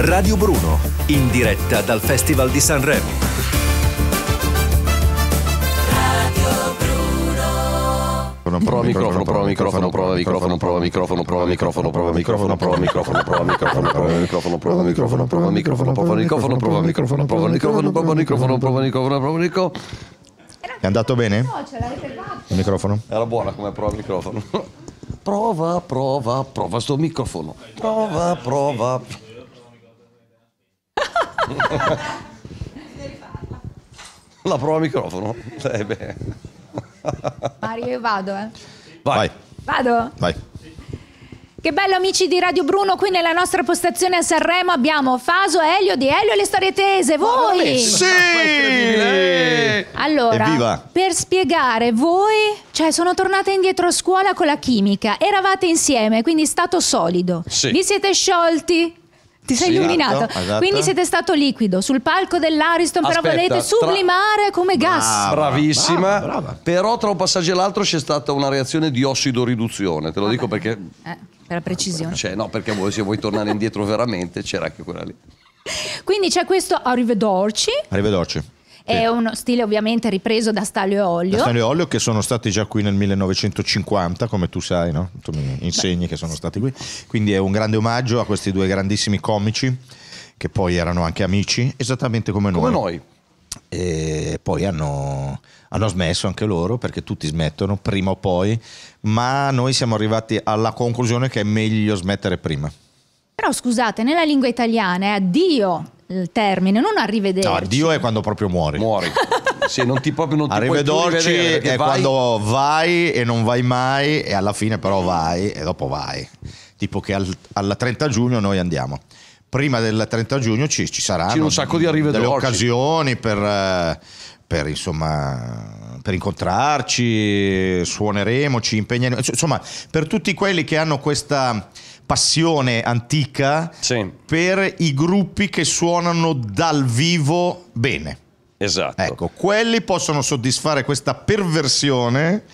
Radio Bruno, in diretta dal Festival di Sanremo. Prova microfono, prova microfono, prova microfono, prova microfono, prova microfono, prova microfono, prova microfono, prova microfono, prova microfono, prova microfono, prova microfono, prova microfono, prova microfono, prova microfono, prova microfono, prova microfono, prova microfono. È andato bene? No, ce l'hai fermato. Il microfono? Era buona come prova microfono. Prova, prova, prova sto microfono. prova. prova. La prova microfono. Eh beh. Mario, io vado, eh. Vai. Vado? Vai. Che bello amici di Radio Bruno, qui nella nostra postazione a Sanremo abbiamo Faso, Elio di Elio e le storie tese, voi! Sì! Allora, Evviva. per spiegare, voi, cioè sono tornata indietro a scuola con la chimica, eravate insieme, quindi stato solido, Sì. vi siete sciolti, ti sei sì, illuminato. Esatto, esatto. Quindi eh. siete stato liquido sul palco dell'Ariston, Aspetta, però volete sublimare tra... come gas. Bravissima, brava, brava. però tra un passaggio e l'altro c'è stata una reazione di ossidoriduzione, te lo Vabbè. dico perché... Eh, per la precisione. Cioè, no, perché voi, se vuoi tornare indietro veramente c'era anche quella lì. Quindi c'è questo arrivederci. Arrivederci è uno stile ovviamente ripreso da Stallo e Olio. Da Stallo e Olio che sono stati già qui nel 1950, come tu sai, no? Tu mi insegni Beh. che sono stati qui. Quindi è un grande omaggio a questi due grandissimi comici che poi erano anche amici, esattamente come noi. Come noi. E poi hanno, hanno smesso anche loro perché tutti smettono prima o poi, ma noi siamo arrivati alla conclusione che è meglio smettere prima. Però scusate, nella lingua italiana è eh, addio il termine, non arrivederci. No, addio è quando proprio muori. Muori. Sì, non ti, proprio, non ti Arrivederci è vai... quando vai e non vai mai e alla fine però vai e dopo vai. Tipo che al, alla 30 giugno noi andiamo. Prima del 30 giugno ci, ci saranno un sacco di delle occasioni per, eh, per, insomma, per incontrarci, suoneremo, ci impegneremo, insomma per tutti quelli che hanno questa passione antica sì. per i gruppi che suonano dal vivo bene. Esatto. Ecco, quelli possono soddisfare questa perversione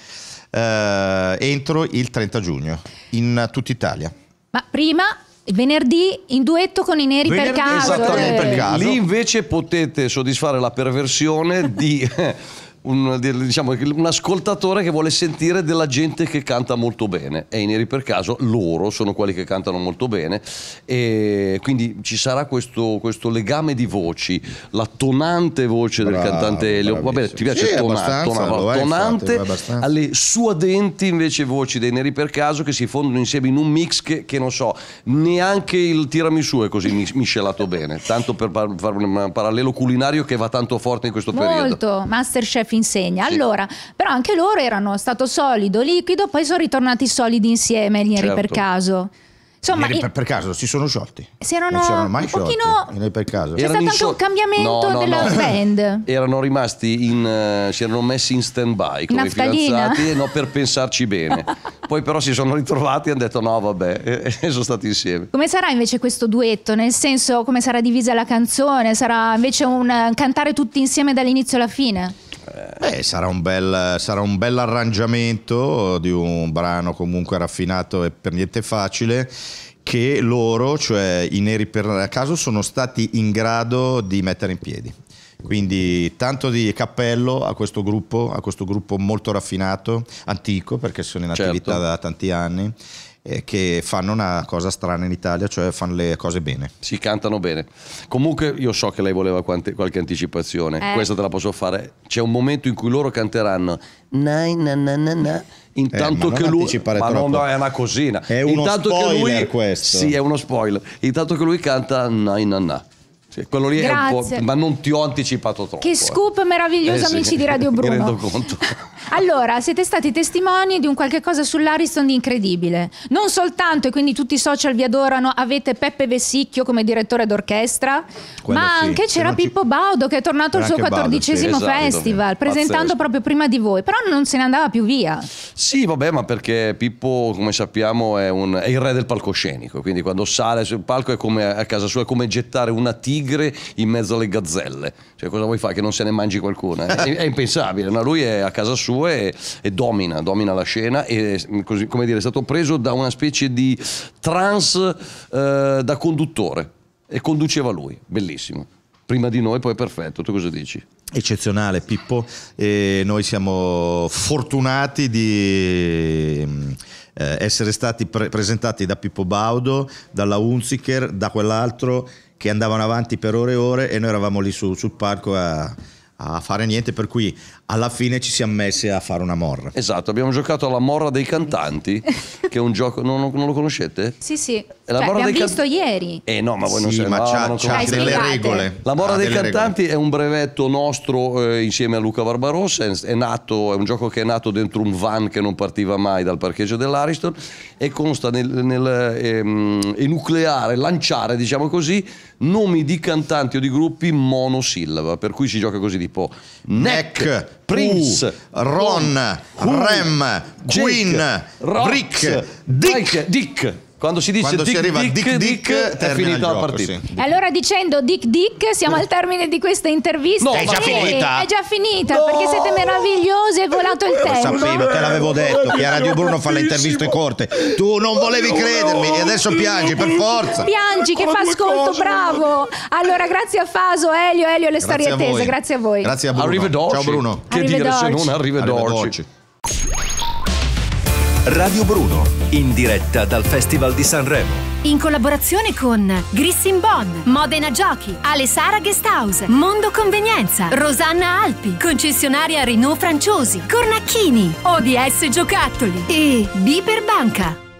eh, entro il 30 giugno in tutta Italia. Ma prima Venerdì in duetto con i neri venerdì, per caso. Esattamente eh. per caso. Lì invece potete soddisfare la perversione di un, diciamo, un, ascoltatore che vuole sentire della gente che canta molto bene e i neri per caso loro sono quelli che cantano molto bene e quindi ci sarà questo, questo legame di voci la tonante voce Bravo, del cantante Elio va bene ti piace sì, tona, tona, tonante infatti, alle suadenti invece voci dei neri per caso che si fondono insieme in un mix che, che non so neanche il tiramisù è così miscelato bene tanto per fare un parallelo culinario che va tanto forte in questo molto. periodo molto Masterchef Finsegna. Allora, però anche loro erano stato solido, liquido, poi sono ritornati solidi insieme, ieri certo. per caso. Insomma, per, per, caso si sono sciolti. Si erano, non si erano mai sciolti. Pochino... Per caso. C'è stato anche un cambiamento no, no, della no. band. erano rimasti in. Uh, si erano messi in stand-by come Naftalina. fidanzati no, per pensarci bene. Poi però si sono ritrovati e hanno detto no, vabbè, e, e, eh, eh, sono stati insieme. Come sarà invece questo duetto? Nel senso, come sarà divisa la canzone? Sarà invece un uh, cantare tutti insieme dall'inizio alla fine? Beh, sarà un, bel, sarà un bel arrangiamento di un brano comunque raffinato e per niente facile che loro, cioè i neri per caso, sono stati in grado di mettere in piedi. Quindi tanto di cappello a questo gruppo, a questo gruppo molto raffinato, antico, perché sono in attività certo. da tanti anni che fanno una cosa strana in Italia, cioè fanno le cose bene. Si cantano bene. Comunque io so che lei voleva quante, qualche anticipazione, eh. questa te la posso fare. C'è un momento in cui loro canteranno na na na na na intanto eh, che lui ma non, no, è una cosina. È uno intanto spoiler lui... questo. Sì, è uno spoiler. Intanto che lui canta na na na. quello lì Grazie. è un po'. Ma non ti ho anticipato troppo. Che eh. scoop eh. meraviglioso, eh, sì. amici di Radio Bruno. Mi rendo conto. Allora, siete stati testimoni di un qualche cosa sull'Ariston di incredibile. Non soltanto, e quindi tutti i social vi adorano, avete Peppe Vessicchio come direttore d'orchestra, Quello ma sì. anche c'era Pippo ci... Baudo che è tornato al suo quattordicesimo sì, esatto, festival, presentando pazzesco. proprio prima di voi, però non se ne andava più via. Sì, vabbè, ma perché Pippo, come sappiamo, è, un, è il re del palcoscenico, quindi quando sale sul palco è come a casa sua, è come gettare una tigre in mezzo alle gazzelle. Cioè, cosa vuoi fare che non se ne mangi qualcuna? È, è impensabile, ma no? lui è a casa sua sue e, e domina, domina, la scena e mm, così, come dire, è stato preso da una specie di trans eh, da conduttore e conduceva lui, bellissimo. Prima di noi, poi perfetto. Tu cosa dici? eccezionale Pippo e noi siamo fortunati di mm, eh, essere stati pre presentati da Pippo Baudo, dalla Unziker, da quell'altro che andavano avanti per ore e ore e noi eravamo lì su, sul palco a a fare niente, per cui alla fine ci siamo messi a fare una morra. Esatto, abbiamo giocato alla morra dei cantanti, che è un gioco, non, non lo conoscete? Sì, sì, la cioè, l'abbiamo visto can... ieri. Eh no, ma voi non sì, siete... ma c'ha, no, c'ha delle regole. La morra ah, dei cantanti regole. è un brevetto nostro eh, insieme a Luca Barbarossa, è, nato, è un gioco che è nato dentro un van che non partiva mai dal parcheggio dell'Ariston e consta nel, nel ehm, enucleare, lanciare, diciamo così, nomi di cantanti o di gruppi monosillaba, per cui si gioca così di tipo Neck, Prince, Ron, Ron Rem, Jake, Queen, Rox, Rick, Dick, Dick quando si dice Quando dick, si arriva dick, dick, dick, dick è finita gioco, la partita. Sì. E allora dicendo dick dick siamo al termine di questa intervista. No, è già finita. È già finita no. perché siete meravigliosi, è volato il tempo. Lo sapevo, te l'avevo detto che a Radio Bruno fa le interviste corte. Tu non volevi credermi e adesso piangi per forza. Piangi che fa ascolto, bravo. Allora grazie a Faso, Elio, Elio le grazie storie tese, grazie a voi. Grazie a Bruno. Arrivederci. Ciao Bruno. Che dire se non arrivederci. arrivederci. Radio Bruno, in diretta dal Festival di Sanremo. In collaborazione con Grissin Bonn, Modena Giochi, Alessara Guesthouse, Mondo Convenienza, Rosanna Alpi, concessionaria Renault Franciosi, Cornacchini, ODS Giocattoli e Biper Banca.